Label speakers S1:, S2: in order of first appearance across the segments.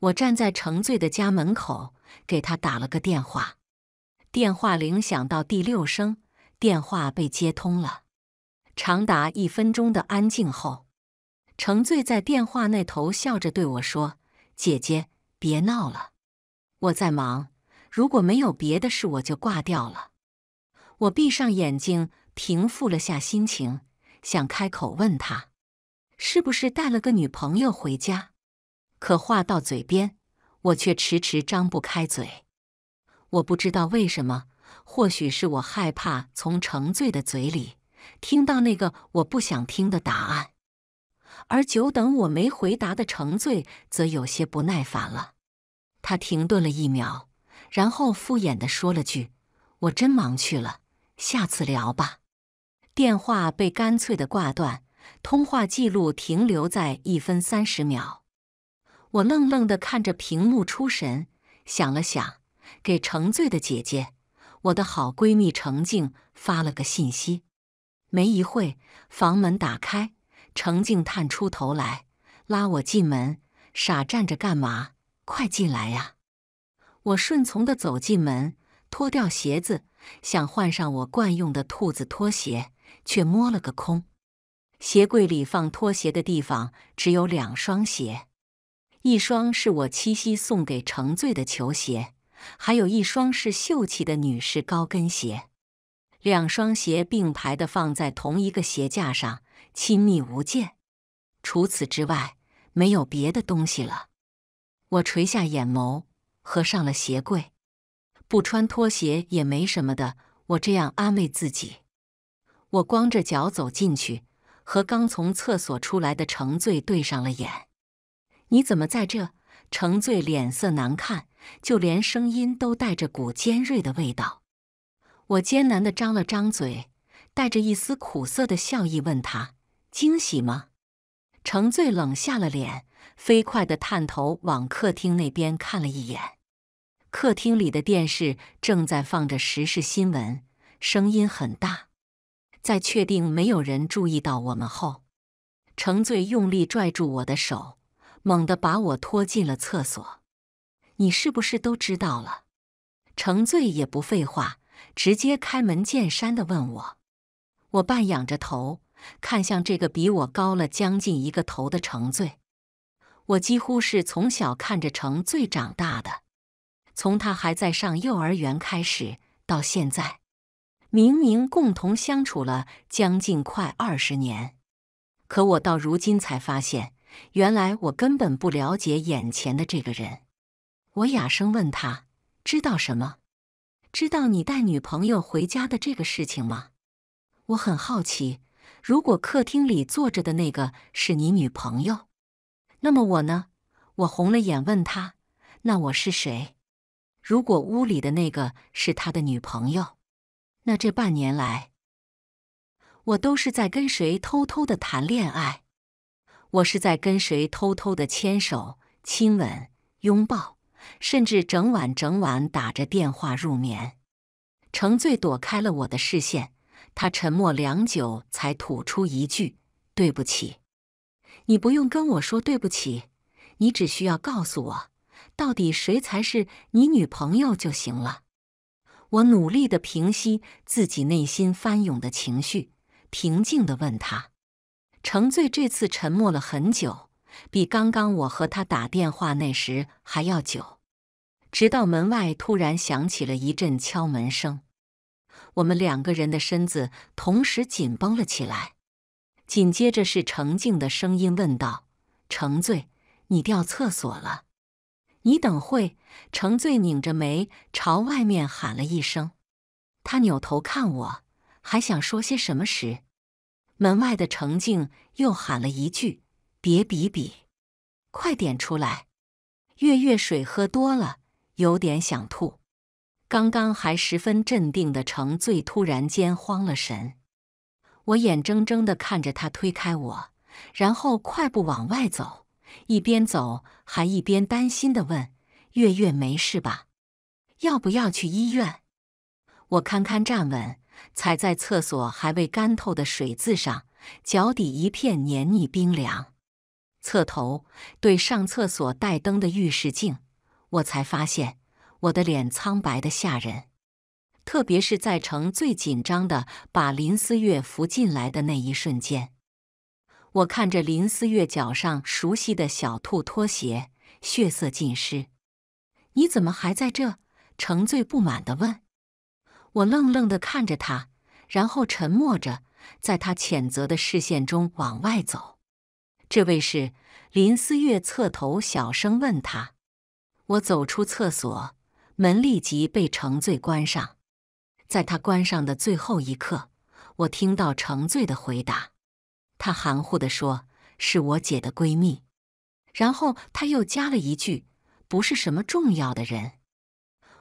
S1: 我站在程醉的家门口，给他打了个电话。电话铃响到第六声，电话被接通了。长达一分钟的安静后，程醉在电话那头笑着对我说：“姐姐，别闹了，我在忙。如果没有别的事，我就挂掉了。”我闭上眼睛，平复了下心情，想开口问他：“是不是带了个女朋友回家？”可话到嘴边，我却迟迟张不开嘴。我不知道为什么，或许是我害怕从程醉的嘴里听到那个我不想听的答案。而久等我没回答的程醉则有些不耐烦了。他停顿了一秒，然后敷衍的说了句：“我真忙去了，下次聊吧。”电话被干脆的挂断，通话记录停留在一分三十秒。我愣愣地看着屏幕出神，想了想，给沉醉的姐姐，我的好闺蜜程静发了个信息。没一会，房门打开，程静探出头来，拉我进门：“傻站着干嘛？快进来呀！”我顺从地走进门，脱掉鞋子，想换上我惯用的兔子拖鞋，却摸了个空。鞋柜里放拖鞋的地方只有两双鞋。一双是我七夕送给程醉的球鞋，还有一双是秀气的女士高跟鞋。两双鞋并排的放在同一个鞋架上，亲密无间。除此之外，没有别的东西了。我垂下眼眸，合上了鞋柜。不穿拖鞋也没什么的，我这样安慰自己。我光着脚走进去，和刚从厕所出来的程醉对上了眼。你怎么在这？程醉脸色难看，就连声音都带着股尖锐的味道。我艰难的张了张嘴，带着一丝苦涩的笑意问他：“惊喜吗？”程醉冷下了脸，飞快的探头往客厅那边看了一眼。客厅里的电视正在放着时事新闻，声音很大。在确定没有人注意到我们后，程醉用力拽住我的手。猛地把我拖进了厕所，你是不是都知道了？程醉也不废话，直接开门见山地问我。我半仰着头看向这个比我高了将近一个头的程醉，我几乎是从小看着程醉长大的，从他还在上幼儿园开始到现在，明明共同相处了将近快二十年，可我到如今才发现。原来我根本不了解眼前的这个人。我哑声问他：“知道什么？知道你带女朋友回家的这个事情吗？”我很好奇，如果客厅里坐着的那个是你女朋友，那么我呢？我红了眼问他：“那我是谁？如果屋里的那个是他的女朋友，那这半年来我都是在跟谁偷偷的谈恋爱？”我是在跟谁偷偷的牵手、亲吻、拥抱，甚至整晚整晚打着电话入眠？程醉躲开了我的视线，他沉默良久，才吐出一句：“对不起。”你不用跟我说对不起，你只需要告诉我，到底谁才是你女朋友就行了。我努力的平息自己内心翻涌的情绪，平静的问他。程醉这次沉默了很久，比刚刚我和他打电话那时还要久。直到门外突然响起了一阵敲门声，我们两个人的身子同时紧绷了起来。紧接着是程静的声音问道：“程醉，你掉厕所了？”你等会。”程醉拧着眉朝外面喊了一声，他扭头看我，还想说些什么时。门外的程静又喊了一句：“别比比，快点出来！”月月水喝多了，有点想吐。刚刚还十分镇定的程醉突然间慌了神。我眼睁睁的看着他推开我，然后快步往外走，一边走还一边担心的问：“月月没事吧？要不要去医院？”我堪堪站稳。踩在厕所还未干透的水渍上，脚底一片黏腻冰凉。侧头对上厕所带灯的浴室镜，我才发现我的脸苍白的吓人。特别是在程最紧张的把林思月扶进来的那一瞬间，我看着林思月脚上熟悉的小兔拖鞋，血色尽失。你怎么还在这？程最不满地问。我愣愣地看着他，然后沉默着，在他谴责的视线中往外走。这位是林思月，侧头小声问他：“我走出厕所门，立即被成醉关上。在他关上的最后一刻，我听到成醉的回答。他含糊地说：是我姐的闺蜜。然后他又加了一句：不是什么重要的人。”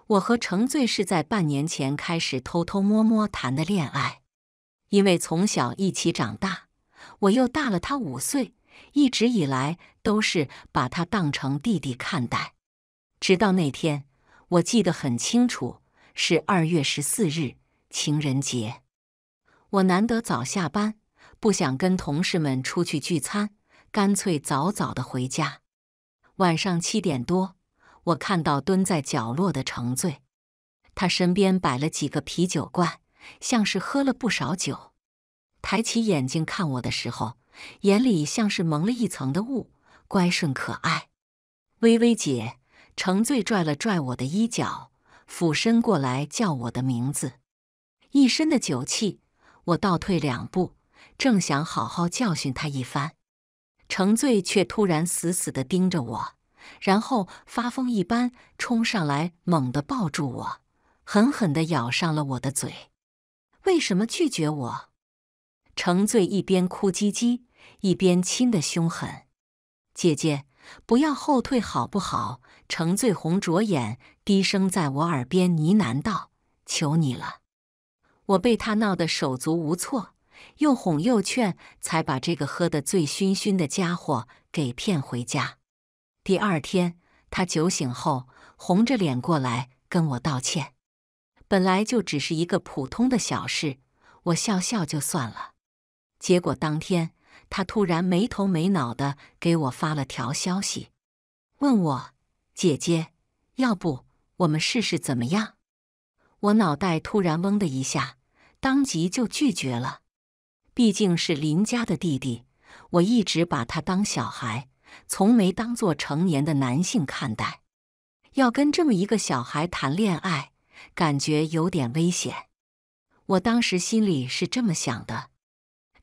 S1: 我和程醉是在半年前开始偷偷摸摸谈的恋爱，因为从小一起长大，我又大了他五岁，一直以来都是把他当成弟弟看待。直到那天，我记得很清楚，是二月十四日，情人节。我难得早下班，不想跟同事们出去聚餐，干脆早早的回家。晚上七点多。我看到蹲在角落的程醉，他身边摆了几个啤酒罐，像是喝了不少酒。抬起眼睛看我的时候，眼里像是蒙了一层的雾，乖顺可爱。微微姐，程醉拽了拽我的衣角，俯身过来叫我的名字。一身的酒气，我倒退两步，正想好好教训他一番，程醉却突然死死的盯着我。然后发疯一般冲上来，猛地抱住我，狠狠地咬上了我的嘴。为什么拒绝我？程醉一边哭唧唧，一边亲得凶狠。姐姐，不要后退，好不好？程醉红着眼，低声在我耳边呢喃道：“求你了。”我被他闹得手足无措，又哄又劝，才把这个喝得醉醺醺的家伙给骗回家。第二天，他酒醒后红着脸过来跟我道歉。本来就只是一个普通的小事，我笑笑就算了。结果当天，他突然没头没脑的给我发了条消息，问我：“姐姐，要不我们试试怎么样？”我脑袋突然嗡的一下，当即就拒绝了。毕竟是林家的弟弟，我一直把他当小孩。从没当做成年的男性看待，要跟这么一个小孩谈恋爱，感觉有点危险。我当时心里是这么想的，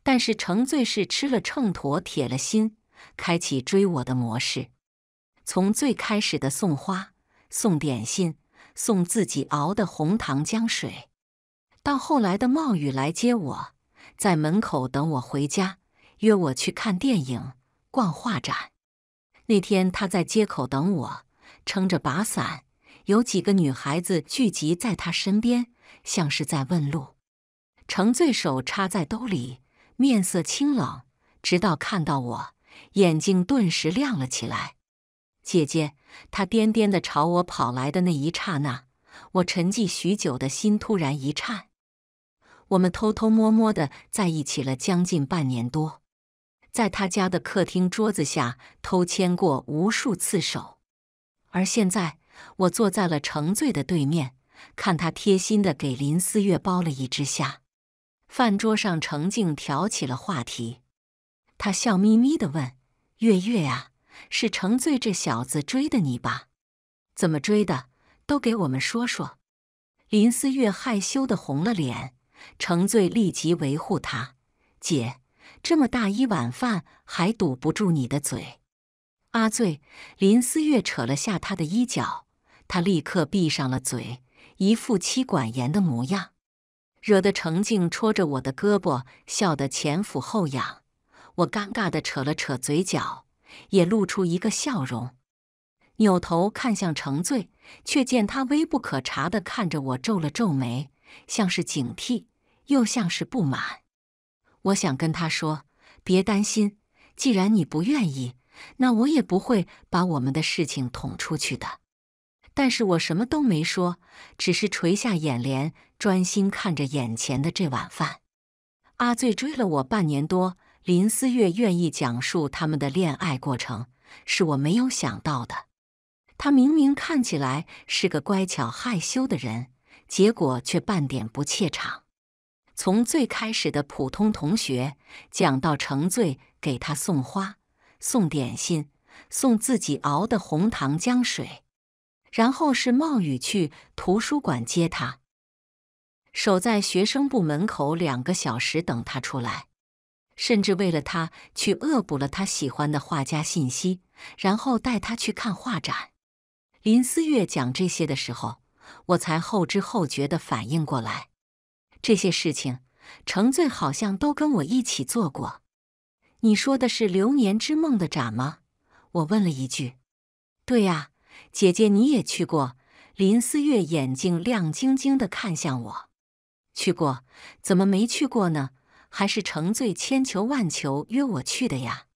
S1: 但是程醉是吃了秤砣铁了心，开启追我的模式。从最开始的送花、送点心、送自己熬的红糖姜水，到后来的冒雨来接我，在门口等我回家，约我去看电影、逛画展。那天他在街口等我，撑着把伞，有几个女孩子聚集在他身边，像是在问路。程醉手插在兜里，面色清冷。直到看到我，眼睛顿时亮了起来。姐姐，他颠颠的朝我跑来的那一刹那，我沉寂许久的心突然一颤。我们偷偷摸摸的在一起了将近半年多。在他家的客厅桌子下偷牵过无数次手，而现在我坐在了程醉的对面，看他贴心的给林思月包了一只虾。饭桌上，程静挑起了话题，他笑眯眯的问：“月月呀，是程醉这小子追的你吧？怎么追的？都给我们说说。”林思月害羞的红了脸，程醉立即维护他：“姐。”这么大一碗饭还堵不住你的嘴，阿醉！林思月扯了下他的衣角，他立刻闭上了嘴，一副妻管严的模样，惹得程静戳着我的胳膊，笑得前俯后仰。我尴尬的扯了扯嘴角，也露出一个笑容，扭头看向程醉，却见他微不可察的看着我，皱了皱眉，像是警惕，又像是不满。我想跟他说：“别担心，既然你不愿意，那我也不会把我们的事情捅出去的。”但是我什么都没说，只是垂下眼帘，专心看着眼前的这碗饭。阿醉追了我半年多，林思月愿意讲述他们的恋爱过程，是我没有想到的。他明明看起来是个乖巧害羞的人，结果却半点不怯场。从最开始的普通同学讲到成醉给他送花、送点心、送自己熬的红糖姜水，然后是冒雨去图书馆接他，守在学生部门口两个小时等他出来，甚至为了他去恶补了他喜欢的画家信息，然后带他去看画展。林思月讲这些的时候，我才后知后觉的反应过来。这些事情，程醉好像都跟我一起做过。你说的是《流年之梦》的展吗？我问了一句。对呀，姐姐你也去过。林思月眼睛亮晶晶的看向我，去过？怎么没去过呢？还是程醉千求万求约我去的呀？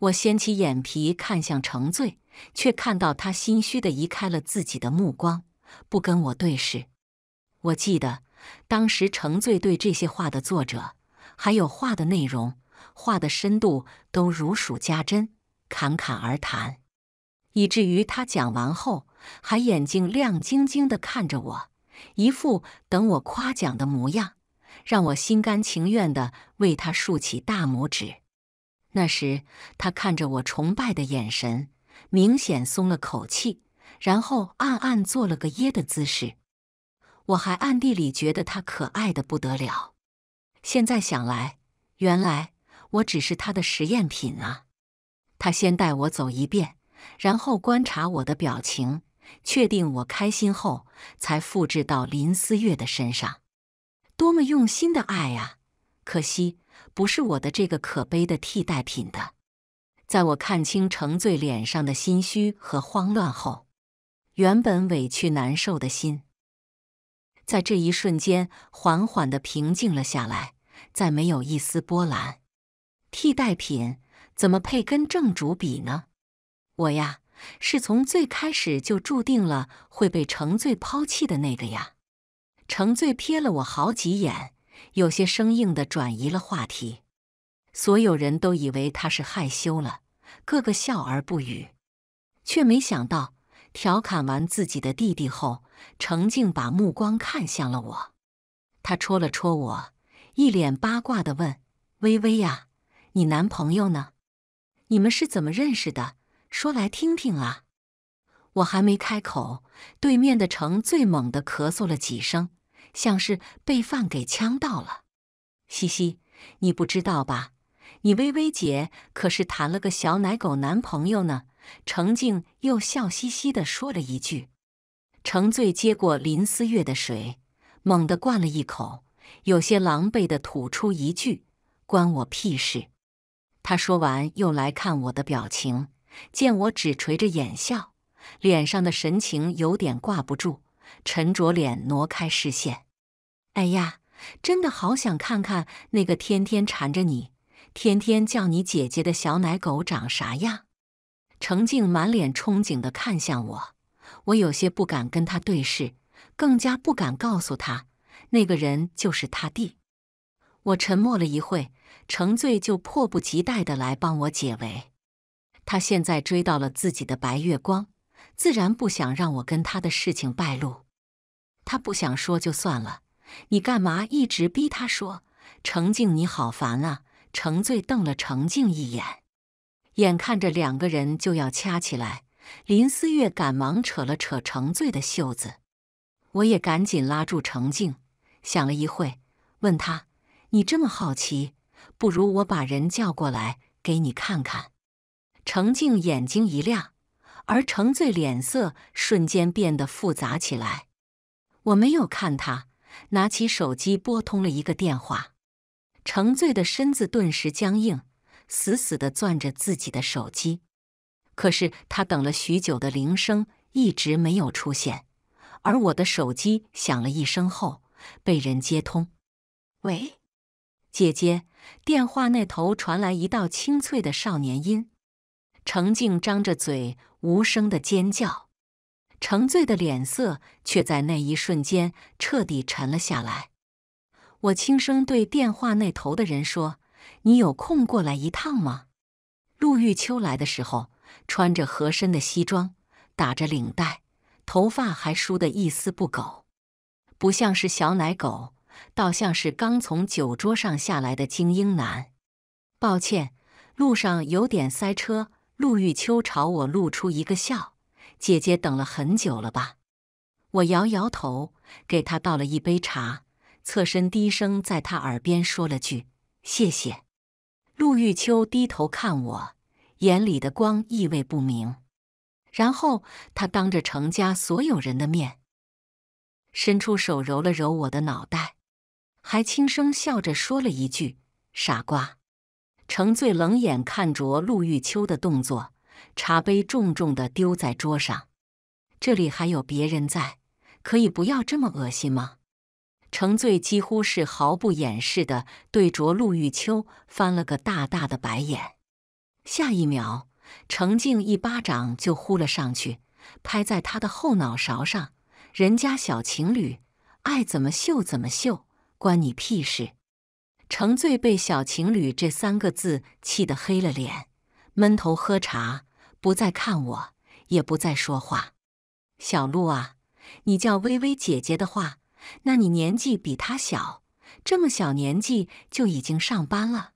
S1: 我掀起眼皮看向程醉，却看到他心虚的移开了自己的目光，不跟我对视。我记得。当时程醉对这些画的作者，还有画的内容、画的深度，都如数家珍，侃侃而谈，以至于他讲完后还眼睛亮晶晶地看着我，一副等我夸奖的模样，让我心甘情愿地为他竖起大拇指。那时他看着我崇拜的眼神，明显松了口气，然后暗暗做了个耶的姿势。我还暗地里觉得他可爱的不得了，现在想来，原来我只是他的实验品啊！他先带我走一遍，然后观察我的表情，确定我开心后，才复制到林思月的身上。多么用心的爱啊！可惜不是我的这个可悲的替代品的。在我看清程醉脸上的心虚和慌乱后，原本委屈难受的心。在这一瞬间，缓缓地平静了下来，再没有一丝波澜。替代品怎么配跟正主比呢？我呀，是从最开始就注定了会被程醉抛弃的那个呀。程醉瞥了我好几眼，有些生硬地转移了话题。所有人都以为他是害羞了，个个笑而不语，却没想到调侃完自己的弟弟后。程静把目光看向了我，她戳了戳我，一脸八卦的问：“微微呀，你男朋友呢？你们是怎么认识的？说来听听啊！”我还没开口，对面的程最猛的咳嗽了几声，像是被饭给呛到了。“嘻嘻，你不知道吧？你微微姐可是谈了个小奶狗男朋友呢。”程静又笑嘻嘻的说了一句。程醉接过林思月的水，猛地灌了一口，有些狼狈地吐出一句：“关我屁事！”他说完，又来看我的表情，见我只垂着眼笑，脸上的神情有点挂不住，沉着脸挪开视线。“哎呀，真的好想看看那个天天缠着你，天天叫你姐姐的小奶狗长啥样！”程静满脸憧憬地看向我。我有些不敢跟他对视，更加不敢告诉他那个人就是他弟。我沉默了一会，程醉就迫不及待的来帮我解围。他现在追到了自己的白月光，自然不想让我跟他的事情败露。他不想说就算了，你干嘛一直逼他说？程静你好烦啊！程醉瞪了程静一眼，眼看着两个人就要掐起来。林思月赶忙扯了扯程醉的袖子，我也赶紧拉住程静。想了一会，问他：“你这么好奇，不如我把人叫过来给你看看。”程静眼睛一亮，而程醉脸色瞬间变得复杂起来。我没有看他，拿起手机拨通了一个电话。程醉的身子顿时僵硬，死死地攥着自己的手机。可是他等了许久的铃声一直没有出现，而我的手机响了一声后被人接通。喂，姐姐。电话那头传来一道清脆的少年音。程静张着嘴无声的尖叫，程醉的脸色却在那一瞬间彻底沉了下来。我轻声对电话那头的人说：“你有空过来一趟吗？”陆玉秋来的时候。穿着合身的西装，打着领带，头发还梳得一丝不苟，不像是小奶狗，倒像是刚从酒桌上下来的精英男。抱歉，路上有点塞车。陆玉秋朝我露出一个笑：“姐姐等了很久了吧？”我摇摇头，给他倒了一杯茶，侧身低声在他耳边说了句：“谢谢。”陆玉秋低头看我。眼里的光意味不明，然后他当着程家所有人的面，伸出手揉了揉我的脑袋，还轻声笑着说了一句：“傻瓜。”程醉冷眼看着陆玉秋的动作，茶杯重重的丢在桌上。这里还有别人在，可以不要这么恶心吗？程醉几乎是毫不掩饰的对着陆玉秋翻了个大大的白眼。下一秒，程静一巴掌就呼了上去，拍在他的后脑勺上。人家小情侣爱怎么秀怎么秀，关你屁事！程醉被“小情侣”这三个字气得黑了脸，闷头喝茶，不再看我，也不再说话。小鹿啊，你叫微微姐姐的话，那你年纪比她小，这么小年纪就已经上班了。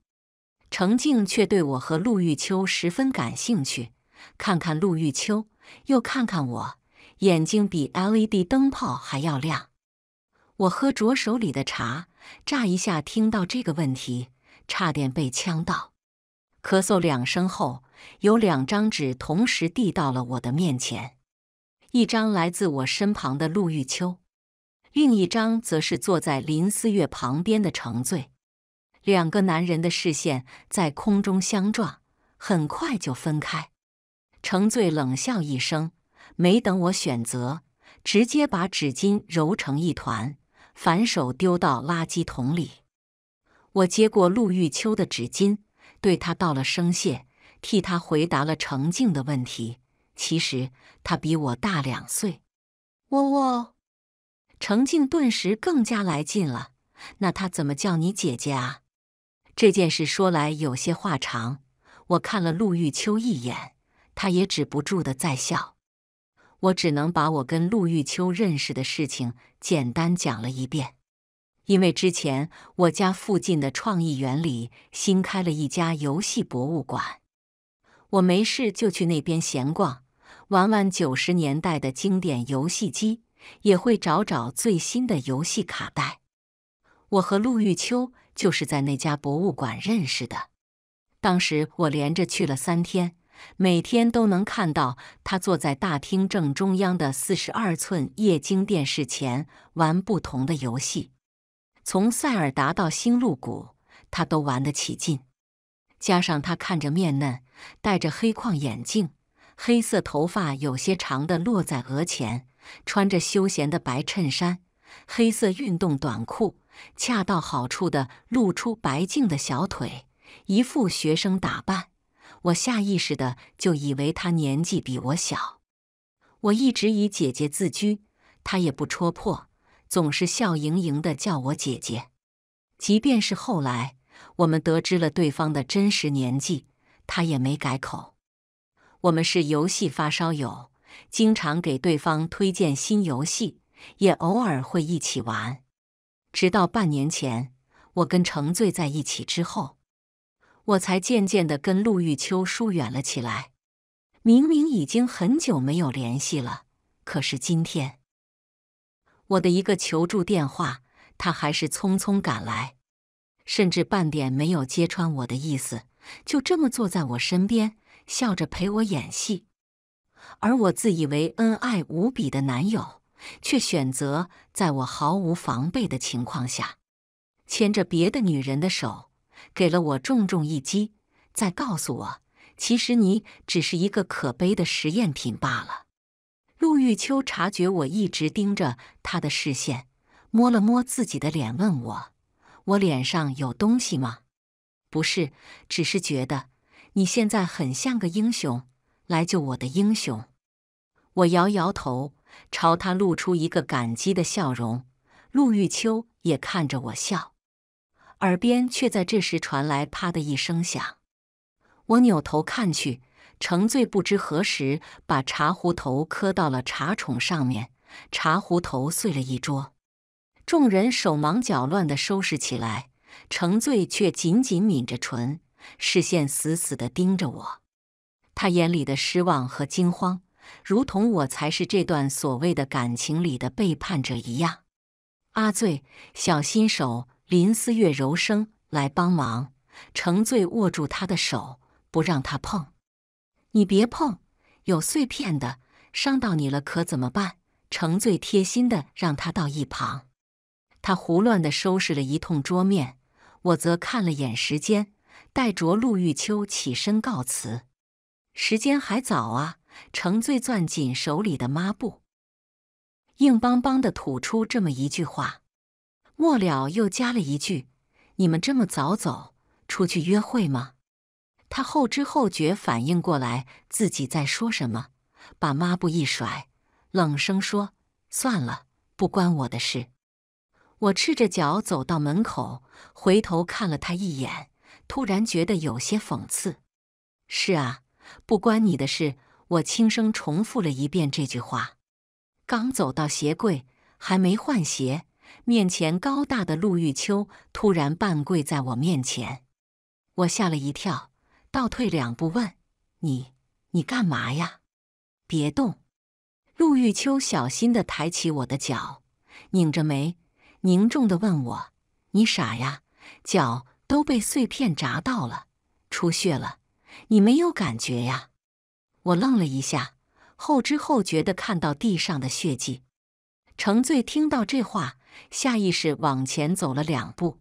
S1: 程静却对我和陆玉秋十分感兴趣，看看陆玉秋，又看看我，眼睛比 L E D 灯泡还要亮。我喝着手里的茶，乍一下听到这个问题，差点被呛到，咳嗽两声后，有两张纸同时递到了我的面前，一张来自我身旁的陆玉秋，另一张则是坐在林思月旁边的程醉。两个男人的视线在空中相撞，很快就分开。程醉冷笑一声，没等我选择，直接把纸巾揉成一团，反手丢到垃圾桶里。我接过陆玉秋的纸巾，对他道了声谢，替他回答了程静的问题。其实他比我大两岁。哇哇！程静顿时更加来劲了。那他怎么叫你姐姐啊？这件事说来有些话长，我看了陆玉秋一眼，他也止不住的在笑。我只能把我跟陆玉秋认识的事情简单讲了一遍，因为之前我家附近的创意园里新开了一家游戏博物馆，我没事就去那边闲逛，玩玩九十年代的经典游戏机，也会找找最新的游戏卡带。我和陆玉秋。就是在那家博物馆认识的。当时我连着去了三天，每天都能看到他坐在大厅正中央的四十二寸液晶电视前玩不同的游戏，从塞尔达到星露谷，他都玩得起劲。加上他看着面嫩，戴着黑框眼镜，黑色头发有些长的落在额前，穿着休闲的白衬衫、黑色运动短裤。恰到好处的露出白净的小腿，一副学生打扮。我下意识的就以为她年纪比我小。我一直以姐姐自居，她也不戳破，总是笑盈盈的叫我姐姐。即便是后来我们得知了对方的真实年纪，她也没改口。我们是游戏发烧友，经常给对方推荐新游戏，也偶尔会一起玩。直到半年前，我跟程醉在一起之后，我才渐渐的跟陆玉秋疏远了起来。明明已经很久没有联系了，可是今天，我的一个求助电话，他还是匆匆赶来，甚至半点没有揭穿我的意思，就这么坐在我身边，笑着陪我演戏。而我自以为恩爱无比的男友。却选择在我毫无防备的情况下，牵着别的女人的手，给了我重重一击，再告诉我，其实你只是一个可悲的实验品罢了。陆玉秋察觉我一直盯着他的视线，摸了摸自己的脸，问我：“我脸上有东西吗？”“不是，只是觉得你现在很像个英雄，来救我的英雄。”我摇摇头。朝他露出一个感激的笑容，陆玉秋也看着我笑，耳边却在这时传来“啪”的一声响。我扭头看去，程醉不知何时把茶壶头磕到了茶宠上面，茶壶头碎了一桌。众人手忙脚乱地收拾起来，程醉却紧紧抿着唇，视线死死地盯着我，他眼里的失望和惊慌。如同我才是这段所谓的感情里的背叛者一样，阿醉，小心手。林思月柔声来帮忙。程醉握住他的手，不让他碰。你别碰，有碎片的，伤到你了可怎么办？程醉贴心的让他到一旁。他胡乱的收拾了一通桌面，我则看了眼时间，带着陆玉秋起身告辞。时间还早啊。沉醉，攥紧手里的抹布，硬邦邦的吐出这么一句话。末了，又加了一句：“你们这么早走，出去约会吗？”他后知后觉反应过来自己在说什么，把抹布一甩，冷声说：“算了，不关我的事。”我赤着脚走到门口，回头看了他一眼，突然觉得有些讽刺。是啊，不关你的事。我轻声重复了一遍这句话，刚走到鞋柜，还没换鞋，面前高大的陆玉秋突然半跪在我面前，我吓了一跳，倒退两步问：“你你干嘛呀？别动！”陆玉秋小心的抬起我的脚，拧着眉，凝重的问我：“你傻呀？脚都被碎片砸到了，出血了，你没有感觉呀？”我愣了一下，后知后觉地看到地上的血迹。程醉听到这话，下意识往前走了两步，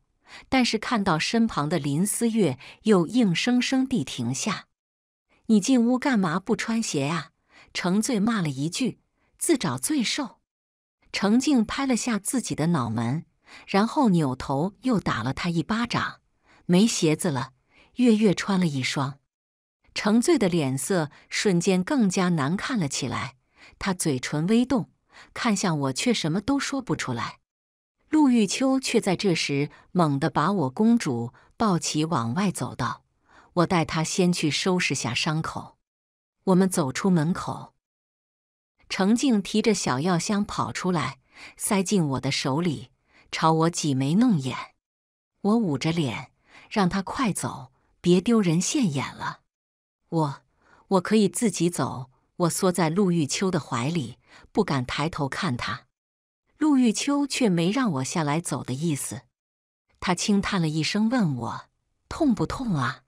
S1: 但是看到身旁的林思月，又硬生生地停下。“你进屋干嘛不穿鞋啊？”程醉骂了一句，自找罪受。程静拍了下自己的脑门，然后扭头又打了他一巴掌。“没鞋子了，月月穿了一双。”程醉的脸色瞬间更加难看了起来，他嘴唇微动，看向我，却什么都说不出来。陆玉秋却在这时猛地把我公主抱起往外走，道：“我带她先去收拾下伤口。”我们走出门口，程静提着小药箱跑出来，塞进我的手里，朝我挤眉弄眼。我捂着脸，让他快走，别丢人现眼了。我，我可以自己走。我缩在陆玉秋的怀里，不敢抬头看他。陆玉秋却没让我下来走的意思。他轻叹了一声，问我：“痛不痛啊？”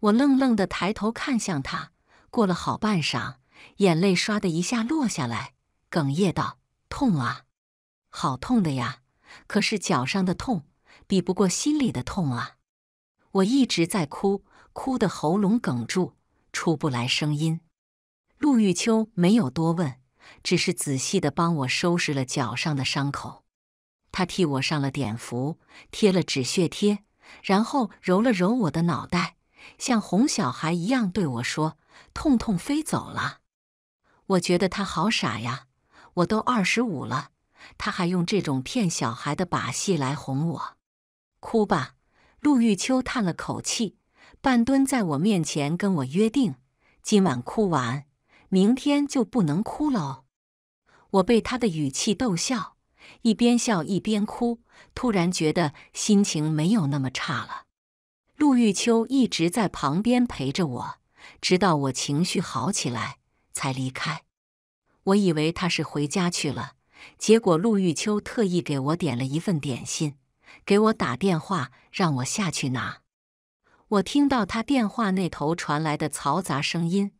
S1: 我愣愣的抬头看向他，过了好半晌，眼泪唰的一下落下来，哽咽道：“痛啊，好痛的呀！可是脚上的痛，比不过心里的痛啊！”我一直在哭。哭得喉咙哽住，出不来声音。陆玉秋没有多问，只是仔细地帮我收拾了脚上的伤口。他替我上了碘伏，贴了止血贴，然后揉了揉我的脑袋，像哄小孩一样对我说：“痛痛飞走了。”我觉得他好傻呀！我都二十五了，他还用这种骗小孩的把戏来哄我。哭吧，陆玉秋叹了口气。半蹲在我面前，跟我约定：今晚哭完，明天就不能哭了哦。我被他的语气逗笑，一边笑一边哭，突然觉得心情没有那么差了。陆玉秋一直在旁边陪着我，直到我情绪好起来才离开。我以为他是回家去了，结果陆玉秋特意给我点了一份点心，给我打电话让我下去拿。我听到他电话那头传来的嘈杂声音，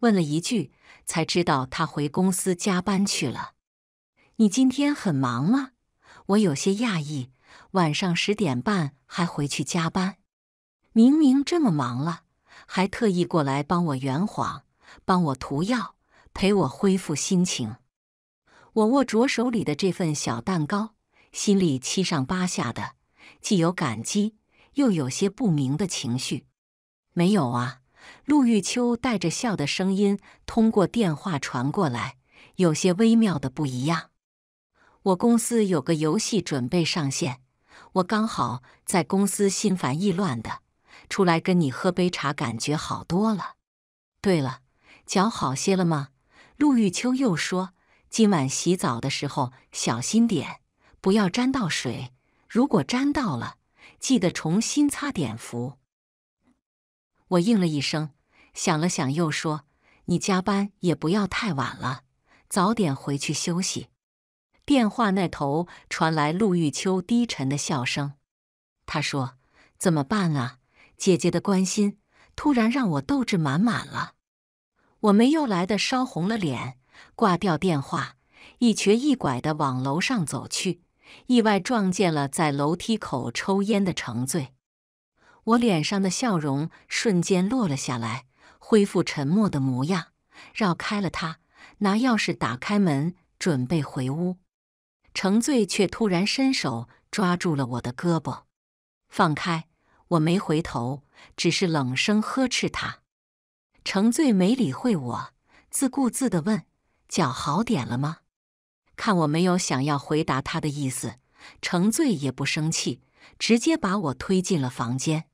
S1: 问了一句，才知道他回公司加班去了。你今天很忙吗？我有些讶异，晚上十点半还回去加班，明明这么忙了，还特意过来帮我圆谎，帮我涂药，陪我恢复心情。我握着手里的这份小蛋糕，心里七上八下的，既有感激。又有些不明的情绪，没有啊？陆玉秋带着笑的声音通过电话传过来，有些微妙的不一样。我公司有个游戏准备上线，我刚好在公司心烦意乱的，出来跟你喝杯茶，感觉好多了。对了，脚好些了吗？陆玉秋又说：“今晚洗澡的时候小心点，不要沾到水，如果沾到了。”记得重新擦碘伏。我应了一声，想了想，又说：“你加班也不要太晚了，早点回去休息。”电话那头传来陆玉秋低沉的笑声。他说：“怎么办啊？姐姐的关心突然让我斗志满满了。”我没由来的烧红了脸，挂掉电话，一瘸一拐的往楼上走去。意外撞见了在楼梯口抽烟的程醉，我脸上的笑容瞬间落了下来，恢复沉默的模样，绕开了他，拿钥匙打开门，准备回屋。程醉却突然伸手抓住了我的胳膊，放开！我没回头，只是冷声呵斥他。程醉没理会我，自顾自地问：“脚好点了吗？”看我没有想要回答他的意思，程醉也不生气，直接把我推进了房间。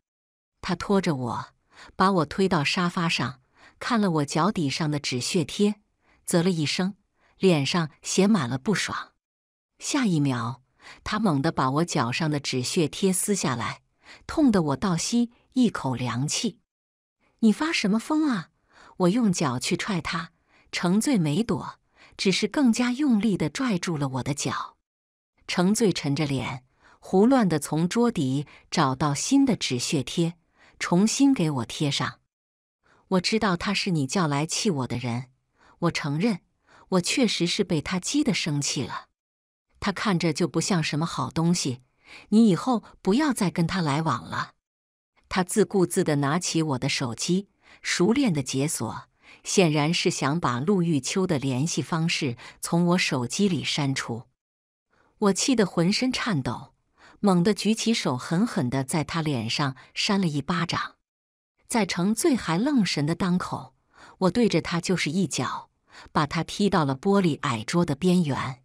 S1: 他拖着我，把我推到沙发上，看了我脚底上的止血贴，啧了一声，脸上写满了不爽。下一秒，他猛地把我脚上的止血贴撕下来，痛得我倒吸一口凉气。你发什么疯啊！我用脚去踹他，程醉没躲。只是更加用力地拽住了我的脚。程醉沉着脸，胡乱地从桌底找到新的止血贴，重新给我贴上。我知道他是你叫来气我的人，我承认，我确实是被他激得生气了。他看着就不像什么好东西，你以后不要再跟他来往了。他自顾自地拿起我的手机，熟练地解锁。显然是想把陆玉秋的联系方式从我手机里删除，我气得浑身颤抖，猛地举起手，狠狠的在他脸上扇了一巴掌。在程醉还愣神的当口，我对着他就是一脚，把他踢到了玻璃矮桌的边缘。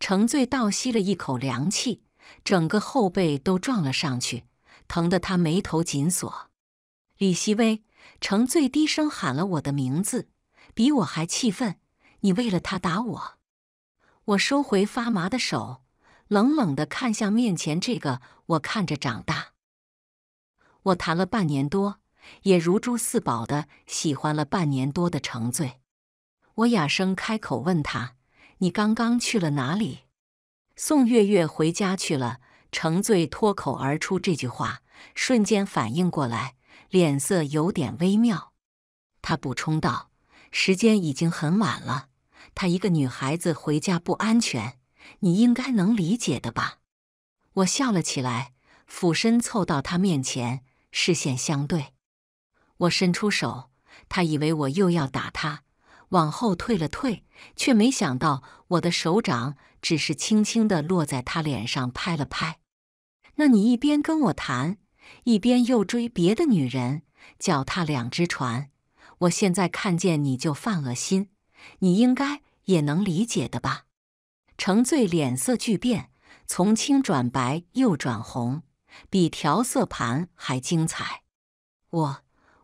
S1: 程醉倒吸了一口凉气，整个后背都撞了上去，疼得他眉头紧锁。李希微。程醉低声喊了我的名字，比我还气愤。你为了他打我，我收回发麻的手，冷冷的看向面前这个我看着长大。我谈了半年多，也如珠似宝的喜欢了半年多的程醉。我哑声开口问他：“你刚刚去了哪里？”宋月月回家去了。程醉脱口而出这句话，瞬间反应过来。脸色有点微妙，他补充道：“时间已经很晚了，她一个女孩子回家不安全，你应该能理解的吧？”我笑了起来，俯身凑到他面前，视线相对。我伸出手，他以为我又要打他，往后退了退，却没想到我的手掌只是轻轻的落在他脸上拍了拍。“那你一边跟我谈。”一边又追别的女人，脚踏两只船。我现在看见你就犯恶心，你应该也能理解的吧？程醉脸色巨变，从青转白又转红，比调色盘还精彩。我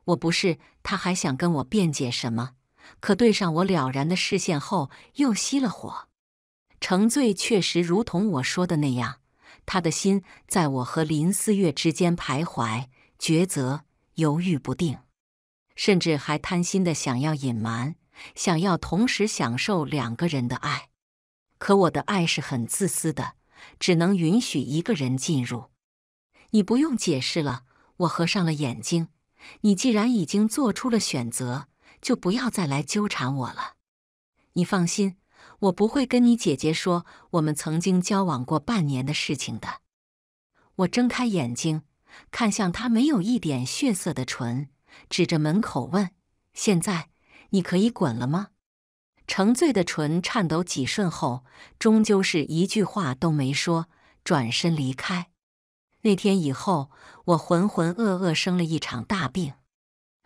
S1: 我不是，他还想跟我辩解什么，可对上我了然的视线后，又熄了火。程醉确实如同我说的那样。他的心在我和林思月之间徘徊、抉择、犹豫不定，甚至还贪心的想要隐瞒，想要同时享受两个人的爱。可我的爱是很自私的，只能允许一个人进入。你不用解释了，我合上了眼睛。你既然已经做出了选择，就不要再来纠缠我了。你放心。我不会跟你姐姐说我们曾经交往过半年的事情的。我睁开眼睛，看向他没有一点血色的唇，指着门口问：“现在你可以滚了吗？”沉醉的唇颤抖几瞬后，终究是一句话都没说，转身离开。那天以后，我浑浑噩噩生了一场大病，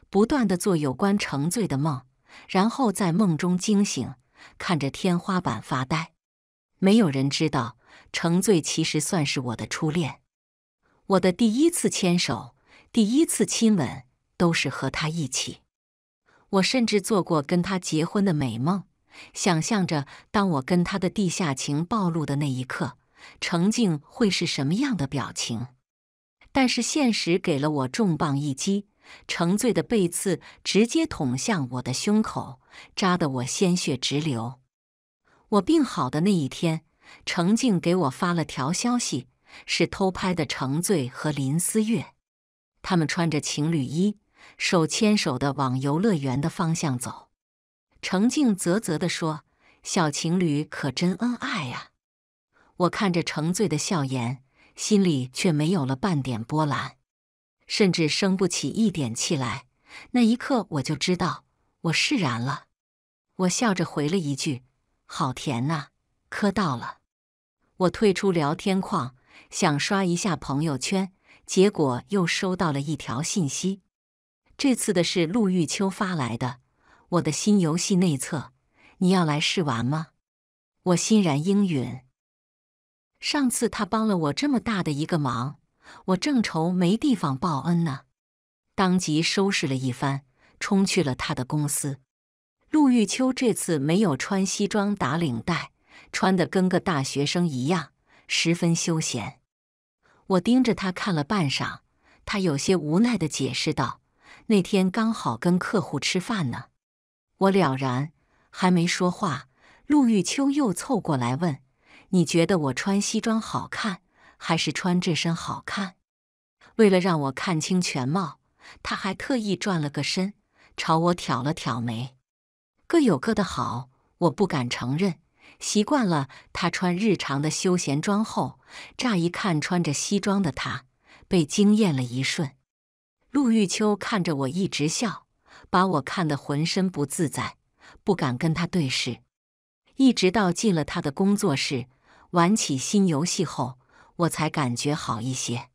S1: 不断的做有关沉醉的梦，然后在梦中惊醒。看着天花板发呆，没有人知道，程醉其实算是我的初恋。我的第一次牵手、第一次亲吻，都是和他一起。我甚至做过跟他结婚的美梦，想象着当我跟他的地下情暴露的那一刻，程静会是什么样的表情。但是现实给了我重磅一击。程醉的背刺直接捅向我的胸口，扎得我鲜血直流。我病好的那一天，程静给我发了条消息，是偷拍的程醉和林思月，他们穿着情侣衣，手牵手的往游乐园的方向走。程静啧啧地说：“小情侣可真恩爱呀！”我看着程醉的笑颜，心里却没有了半点波澜。甚至生不起一点气来，那一刻我就知道我释然了。我笑着回了一句：“好甜呐，磕到了。”我退出聊天框，想刷一下朋友圈，结果又收到了一条信息。这次的是陆玉秋发来的：“我的新游戏内测，你要来试玩吗？”我欣然应允。上次他帮了我这么大的一个忙。我正愁没地方报恩呢，当即收拾了一番，冲去了他的公司。陆玉秋这次没有穿西装打领带，穿的跟个大学生一样，十分休闲。我盯着他看了半晌，他有些无奈地解释道：“那天刚好跟客户吃饭呢。”我了然，还没说话，陆玉秋又凑过来问：“你觉得我穿西装好看？”还是穿这身好看。为了让我看清全貌，他还特意转了个身，朝我挑了挑眉。各有各的好，我不敢承认。习惯了他穿日常的休闲装后，乍一看穿着西装的他，被惊艳了一瞬。陆玉秋看着我一直笑，把我看得浑身不自在，不敢跟他对视。一直到进了他的工作室，玩起新游戏后。我才感觉好一些。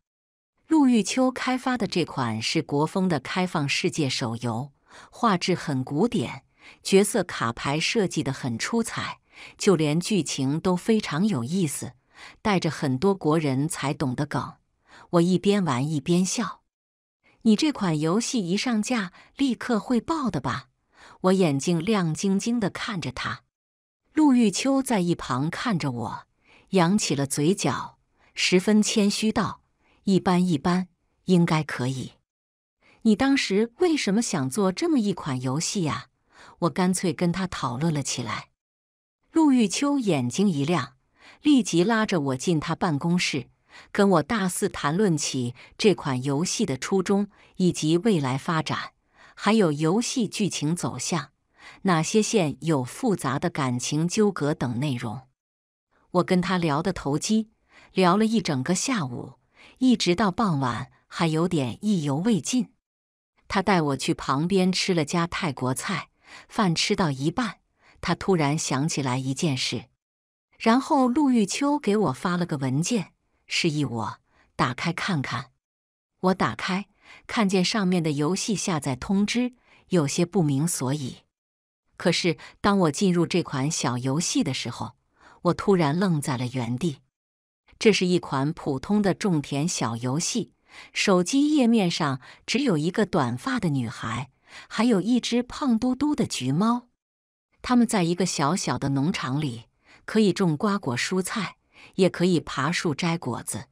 S1: 陆玉秋开发的这款是国风的开放世界手游，画质很古典，角色卡牌设计的很出彩，就连剧情都非常有意思，带着很多国人才懂的梗。我一边玩一边笑。你这款游戏一上架立刻会爆的吧？我眼睛亮晶晶的看着他。陆玉秋在一旁看着我，扬起了嘴角。十分谦虚道：“一般一般，应该可以。”你当时为什么想做这么一款游戏呀？我干脆跟他讨论了起来。陆玉秋眼睛一亮，立即拉着我进他办公室，跟我大肆谈论起这款游戏的初衷以及未来发展，还有游戏剧情走向、哪些线有复杂的感情纠葛等内容。我跟他聊得投机。聊了一整个下午，一直到傍晚还有点意犹未尽。他带我去旁边吃了家泰国菜，饭吃到一半，他突然想起来一件事，然后陆玉秋给我发了个文件，示意我打开看看。我打开，看见上面的游戏下载通知，有些不明所以。可是当我进入这款小游戏的时候，我突然愣在了原地。这是一款普通的种田小游戏，手机页面上只有一个短发的女孩，还有一只胖嘟嘟的橘猫。他们在一个小小的农场里，可以种瓜果蔬菜，也可以爬树摘果子。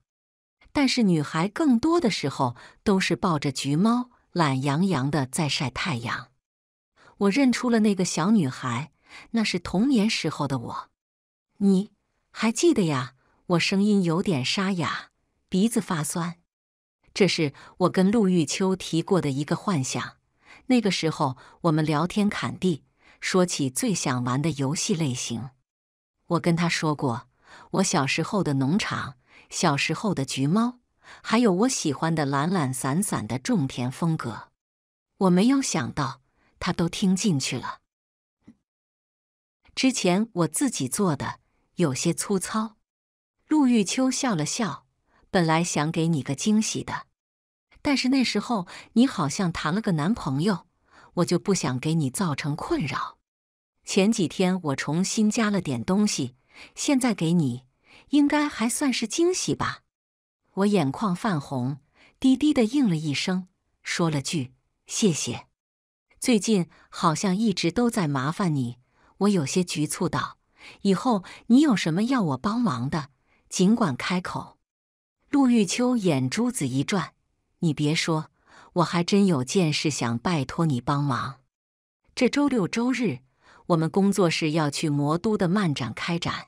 S1: 但是女孩更多的时候都是抱着橘猫，懒洋洋的在晒太阳。我认出了那个小女孩，那是童年时候的我。你还记得呀？我声音有点沙哑，鼻子发酸。这是我跟陆玉秋提过的一个幻想。那个时候，我们聊天侃地，说起最想玩的游戏类型。我跟他说过，我小时候的农场，小时候的橘猫，还有我喜欢的懒懒散散的种田风格。我没有想到，他都听进去了。之前我自己做的有些粗糙。陆玉秋笑了笑，本来想给你个惊喜的，但是那时候你好像谈了个男朋友，我就不想给你造成困扰。前几天我重新加了点东西，现在给你，应该还算是惊喜吧？我眼眶泛红，低低的应了一声，说了句谢谢。最近好像一直都在麻烦你，我有些局促道：“以后你有什么要我帮忙的？”尽管开口，陆玉秋眼珠子一转，你别说，我还真有件事想拜托你帮忙。这周六周日，我们工作室要去魔都的漫展开展，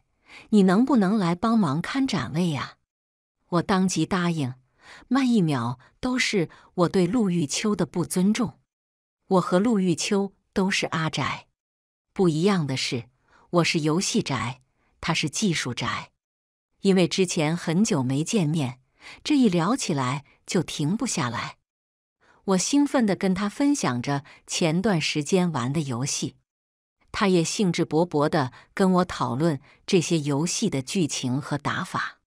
S1: 你能不能来帮忙看展位呀？我当即答应，慢一秒都是我对陆玉秋的不尊重。我和陆玉秋都是阿宅，不一样的是，我是游戏宅，他是技术宅。因为之前很久没见面，这一聊起来就停不下来。我兴奋的跟他分享着前段时间玩的游戏，他也兴致勃勃的跟我讨论这些游戏的剧情和打法。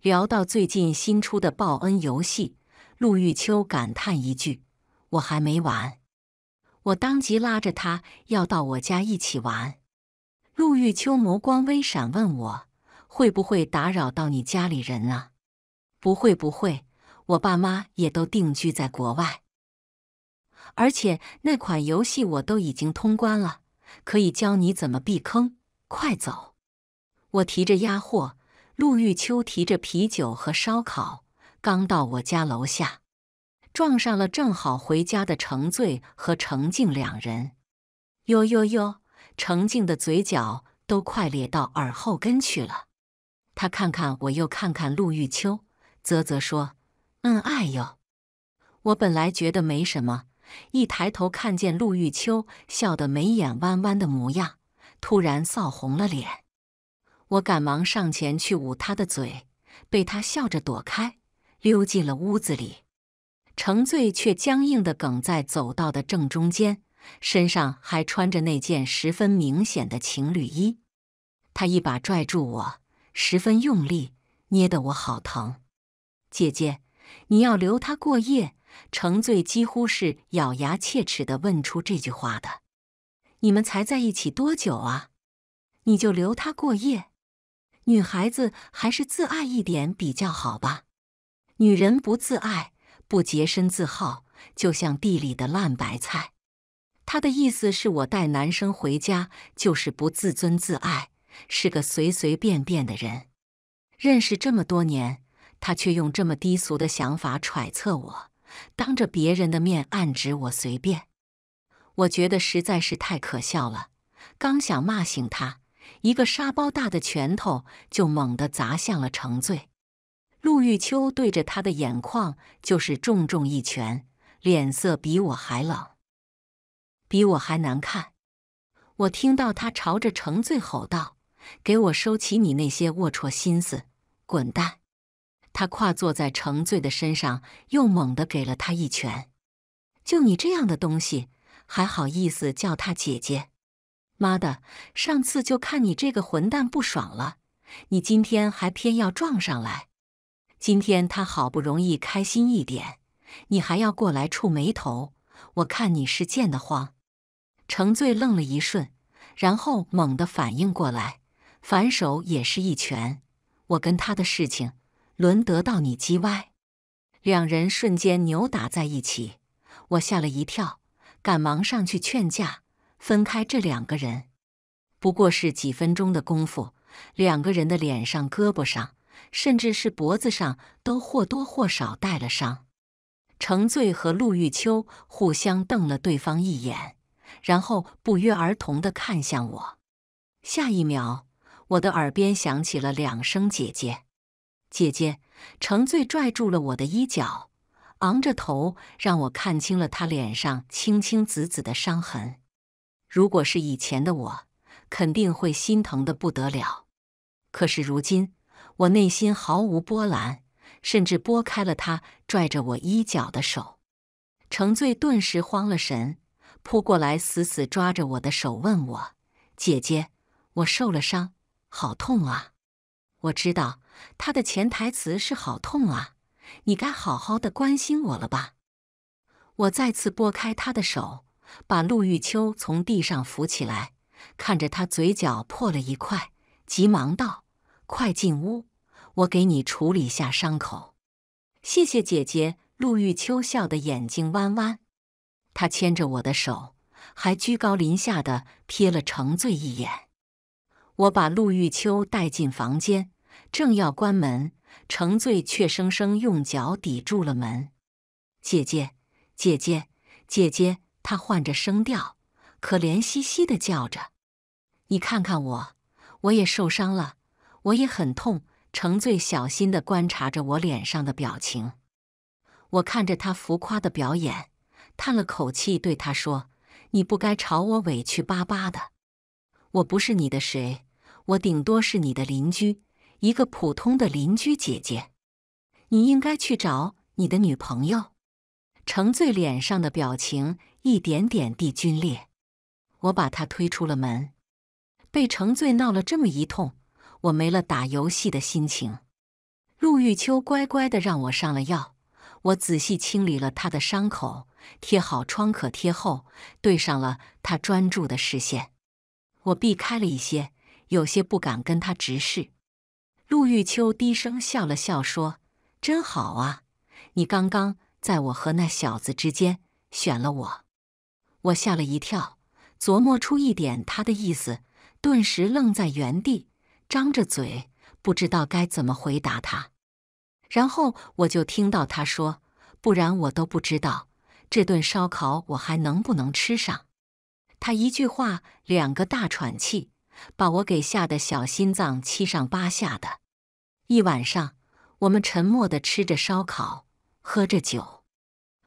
S1: 聊到最近新出的报恩游戏，陆玉秋感叹一句：“我还没玩。”我当即拉着他要到我家一起玩。陆玉秋眸光微闪，问我。会不会打扰到你家里人啊？不会不会，我爸妈也都定居在国外。而且那款游戏我都已经通关了，可以教你怎么避坑。快走！我提着鸭货，陆玉秋提着啤酒和烧烤，刚到我家楼下，撞上了正好回家的程醉和程静两人。哟哟哟！程静的嘴角都快咧到耳后根去了。他看看我，又看看陆玉秋，啧啧说：“嗯，哎哟！”我本来觉得没什么，一抬头看见陆玉秋笑得眉眼弯弯的模样，突然臊红了脸。我赶忙上前去捂他的嘴，被他笑着躲开，溜进了屋子里。程醉却僵硬地梗在走道的正中间，身上还穿着那件十分明显的情侣衣。他一把拽住我。十分用力捏得我好疼，姐姐，你要留他过夜？程醉几乎是咬牙切齿的问出这句话的。你们才在一起多久啊？你就留他过夜？女孩子还是自爱一点比较好吧。女人不自爱，不洁身自好，就像地里的烂白菜。他的意思是我带男生回家就是不自尊自爱。是个随随便便的人，认识这么多年，他却用这么低俗的想法揣测我，当着别人的面暗指我随便，我觉得实在是太可笑了。刚想骂醒他，一个沙包大的拳头就猛地砸向了程醉。陆玉秋对着他的眼眶就是重重一拳，脸色比我还冷，比我还难看。我听到他朝着程醉吼道。给我收起你那些龌龊心思，滚蛋！他跨坐在程醉的身上，又猛地给了他一拳。就你这样的东西，还好意思叫他姐姐？妈的，上次就看你这个混蛋不爽了，你今天还偏要撞上来！今天他好不容易开心一点，你还要过来触霉头，我看你是贱得慌。程醉愣了一瞬，然后猛地反应过来。反手也是一拳，我跟他的事情轮得到你叽歪？两人瞬间扭打在一起，我吓了一跳，赶忙上去劝架，分开这两个人。不过是几分钟的功夫，两个人的脸上、胳膊上，甚至是脖子上，都或多或少带了伤。程醉和陆玉秋互相瞪了对方一眼，然后不约而同地看向我，下一秒。我的耳边响起了两声“姐姐，姐姐”，程醉拽住了我的衣角，昂着头让我看清了他脸上青青紫紫的伤痕。如果是以前的我，肯定会心疼的不得了。可是如今，我内心毫无波澜，甚至拨开了他拽着我衣角的手。程醉顿时慌了神，扑过来死死抓着我的手，问我：“姐姐，我受了伤。”好痛啊！我知道他的潜台词是“好痛啊，你该好好的关心我了吧。”我再次拨开他的手，把陆玉秋从地上扶起来，看着他嘴角破了一块，急忙道：“快进屋，我给你处理下伤口。”谢谢姐姐。陆玉秋笑的眼睛弯弯，他牵着我的手，还居高临下的瞥了程醉一眼。我把陆玉秋带进房间，正要关门，程醉却生生用脚抵住了门。姐姐，姐姐，姐姐，他换着声调，可怜兮兮的叫着：“你看看我，我也受伤了，我也很痛。”程醉小心的观察着我脸上的表情。我看着他浮夸的表演，叹了口气，对他说：“你不该朝我委屈巴巴的，我不是你的谁。”我顶多是你的邻居，一个普通的邻居姐姐。你应该去找你的女朋友。程醉脸上的表情一点点地皲裂，我把他推出了门。被程醉闹了这么一通，我没了打游戏的心情。陆玉秋乖乖的让我上了药，我仔细清理了他的伤口，贴好创可贴后，对上了他专注的视线。我避开了一些。有些不敢跟他直视，陆玉秋低声笑了笑，说：“真好啊，你刚刚在我和那小子之间选了我。”我吓了一跳，琢磨出一点他的意思，顿时愣在原地，张着嘴，不知道该怎么回答他。然后我就听到他说：“不然我都不知道这顿烧烤我还能不能吃上。”他一句话，两个大喘气。把我给吓得小心脏七上八下的。一晚上，我们沉默地吃着烧烤，喝着酒，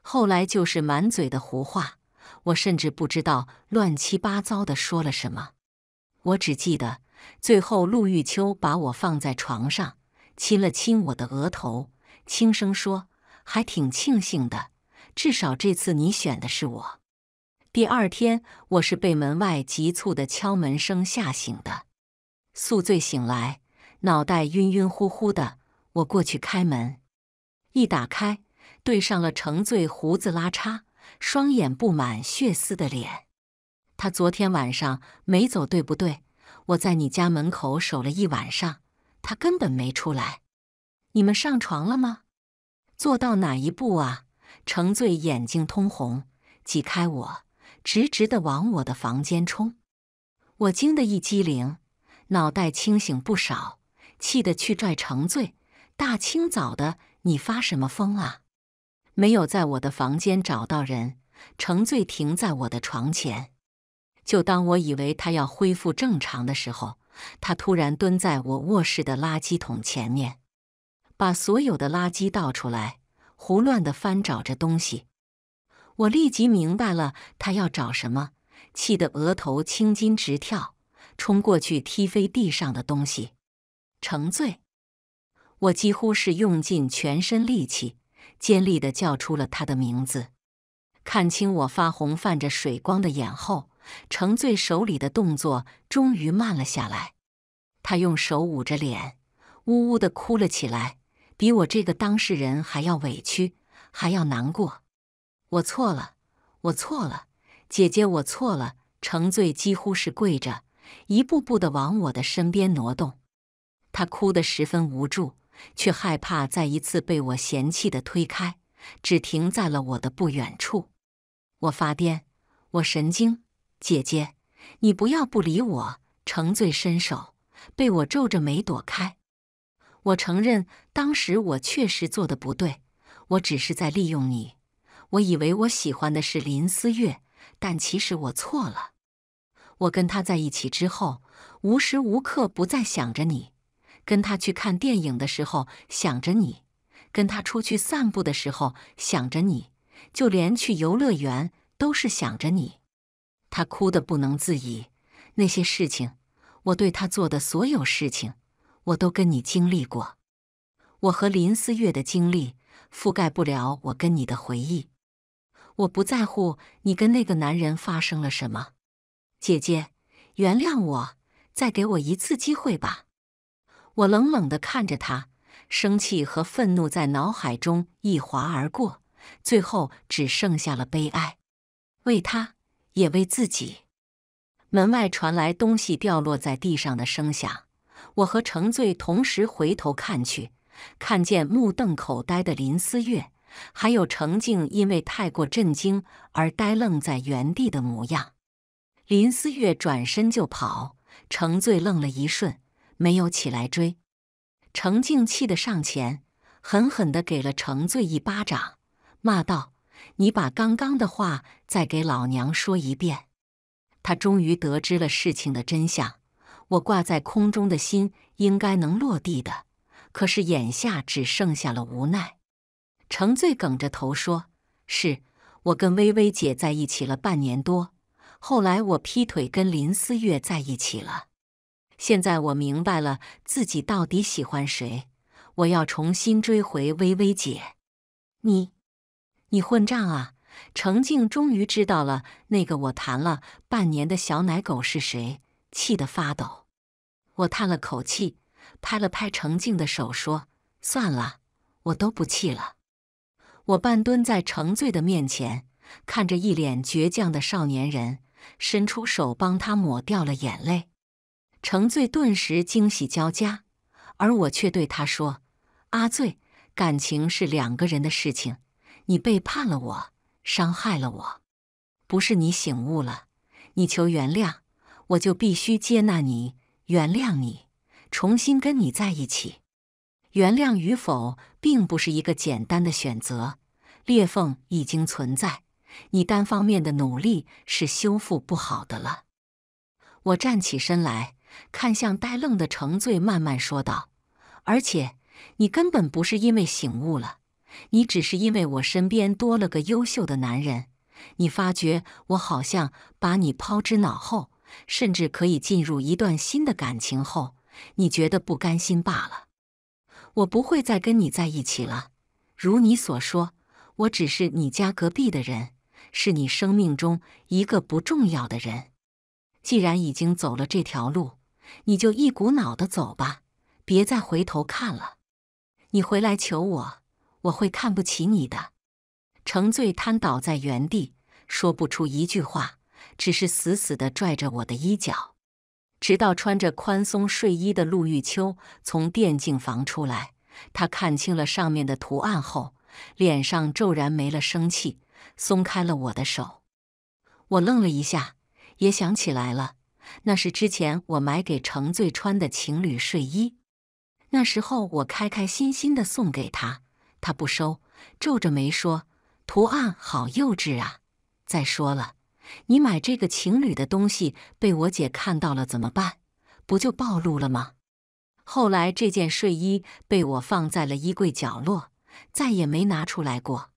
S1: 后来就是满嘴的胡话，我甚至不知道乱七八糟的说了什么。我只记得最后，陆玉秋把我放在床上，亲了亲我的额头，轻声说：“还挺庆幸的，至少这次你选的是我。”第二天，我是被门外急促的敲门声吓醒的。宿醉醒来，脑袋晕晕乎乎的。我过去开门，一打开，对上了程醉胡子拉碴、双眼布满血丝的脸。他昨天晚上没走，对不对？我在你家门口守了一晚上，他根本没出来。你们上床了吗？做到哪一步啊？程醉眼睛通红，挤开我。直直的往我的房间冲，我惊得一激灵，脑袋清醒不少，气得去拽程醉。大清早的，你发什么疯啊？没有在我的房间找到人，程醉停在我的床前。就当我以为他要恢复正常的时候，他突然蹲在我卧室的垃圾桶前面，把所有的垃圾倒出来，胡乱的翻找着东西。我立即明白了他要找什么，气得额头青筋直跳，冲过去踢飞地上的东西。程醉，我几乎是用尽全身力气，尖利的叫出了他的名字。看清我发红泛着水光的眼后，程醉手里的动作终于慢了下来，他用手捂着脸，呜呜的哭了起来，比我这个当事人还要委屈，还要难过。我错了，我错了，姐姐，我错了。程醉几乎是跪着，一步步的往我的身边挪动，他哭得十分无助，却害怕再一次被我嫌弃的推开，只停在了我的不远处。我发癫，我神经，姐姐，你不要不理我。程醉伸手，被我皱着眉躲开。我承认，当时我确实做的不对，我只是在利用你。我以为我喜欢的是林思月，但其实我错了。我跟他在一起之后，无时无刻不在想着你。跟他去看电影的时候想着你，跟他出去散步的时候想着你，就连去游乐园都是想着你。他哭得不能自已。那些事情，我对他做的所有事情，我都跟你经历过。我和林思月的经历覆盖不了我跟你的回忆。我不在乎你跟那个男人发生了什么，姐姐，原谅我，再给我一次机会吧。我冷冷地看着他，生气和愤怒在脑海中一划而过，最后只剩下了悲哀，为他，也为自己。门外传来东西掉落在地上的声响，我和程醉同时回头看去，看见目瞪口呆的林思月。还有程静因为太过震惊而呆愣在原地的模样，林思月转身就跑，程醉愣了一瞬，没有起来追。程静气得上前，狠狠地给了程醉一巴掌，骂道：“你把刚刚的话再给老娘说一遍！”他终于得知了事情的真相，我挂在空中的心应该能落地的，可是眼下只剩下了无奈。程醉梗着头说：“是我跟薇薇姐在一起了半年多，后来我劈腿跟林思月在一起了。现在我明白了自己到底喜欢谁，我要重新追回薇薇姐。”“你，你混账啊！”程静终于知道了那个我谈了半年的小奶狗是谁，气得发抖。我叹了口气，拍了拍程静的手，说：“算了，我都不气了。”我半蹲在程醉的面前，看着一脸倔强的少年人，伸出手帮他抹掉了眼泪。程醉顿时惊喜交加，而我却对他说：“阿醉，感情是两个人的事情，你背叛了我，伤害了我，不是你醒悟了，你求原谅，我就必须接纳你，原谅你，重新跟你在一起。”原谅与否并不是一个简单的选择，裂缝已经存在，你单方面的努力是修复不好的了。我站起身来，看向呆愣的程醉，慢慢说道：“而且你根本不是因为醒悟了，你只是因为我身边多了个优秀的男人，你发觉我好像把你抛之脑后，甚至可以进入一段新的感情后，你觉得不甘心罢了。”我不会再跟你在一起了。如你所说，我只是你家隔壁的人，是你生命中一个不重要的人。既然已经走了这条路，你就一股脑的走吧，别再回头看了。你回来求我，我会看不起你的。程醉瘫倒在原地，说不出一句话，只是死死的拽着我的衣角。直到穿着宽松睡衣的陆玉秋从电竞房出来，他看清了上面的图案后，脸上骤然没了生气，松开了我的手。我愣了一下，也想起来了，那是之前我买给程醉穿的情侣睡衣。那时候我开开心心的送给他，他不收，皱着眉说：“图案好幼稚啊！”再说了。你买这个情侣的东西被我姐看到了怎么办？不就暴露了吗？后来这件睡衣被我放在了衣柜角落，再也没拿出来过。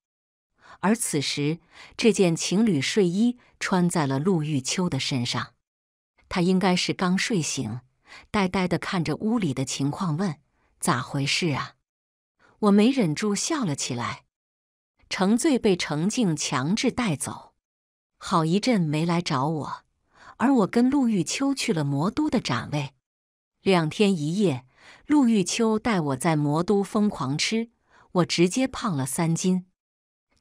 S1: 而此时，这件情侣睡衣穿在了陆玉秋的身上。他应该是刚睡醒，呆呆地看着屋里的情况，问：“咋回事啊？”我没忍住笑了起来。程醉被程静强制带走。好一阵没来找我，而我跟陆玉秋去了魔都的展位，两天一夜，陆玉秋带我在魔都疯狂吃，我直接胖了三斤。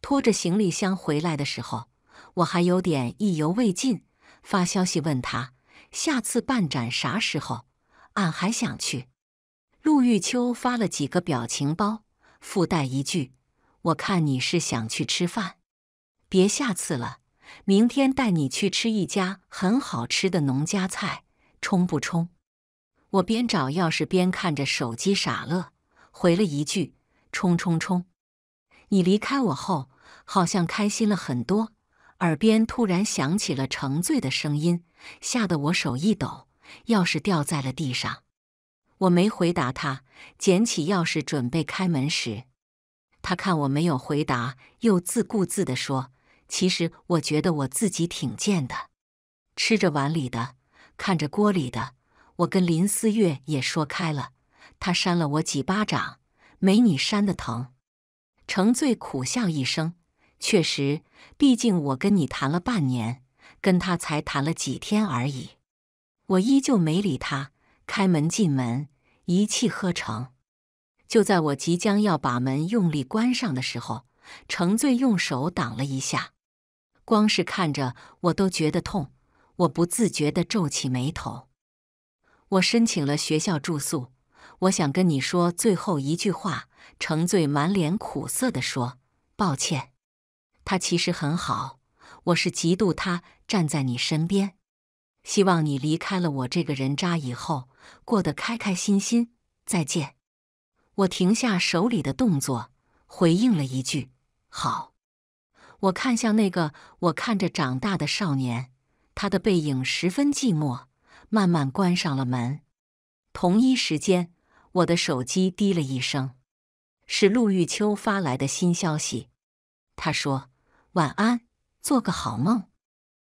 S1: 拖着行李箱回来的时候，我还有点意犹未尽，发消息问他下次办展啥时候，俺还想去。陆玉秋发了几个表情包，附带一句：“我看你是想去吃饭，别下次了。”明天带你去吃一家很好吃的农家菜，冲不冲？我边找钥匙边看着手机傻乐，回了一句：“冲冲冲！”你离开我后，好像开心了很多。耳边突然响起了沉醉的声音，吓得我手一抖，钥匙掉在了地上。我没回答他，捡起钥匙准备开门时，他看我没有回答，又自顾自地说。其实我觉得我自己挺贱的，吃着碗里的，看着锅里的。我跟林思月也说开了，他扇了我几巴掌，没你扇的疼。程醉苦笑一声，确实，毕竟我跟你谈了半年，跟他才谈了几天而已。我依旧没理他，开门进门，一气呵成。就在我即将要把门用力关上的时候，程醉用手挡了一下。光是看着我都觉得痛，我不自觉的皱起眉头。我申请了学校住宿，我想跟你说最后一句话。程醉满脸苦涩的说：“抱歉。”他其实很好，我是嫉妒他站在你身边。希望你离开了我这个人渣以后，过得开开心心。再见。我停下手里的动作，回应了一句：“好。”我看向那个我看着长大的少年，他的背影十分寂寞，慢慢关上了门。同一时间，我的手机滴了一声，是陆玉秋发来的新消息。他说：“晚安，做个好梦。”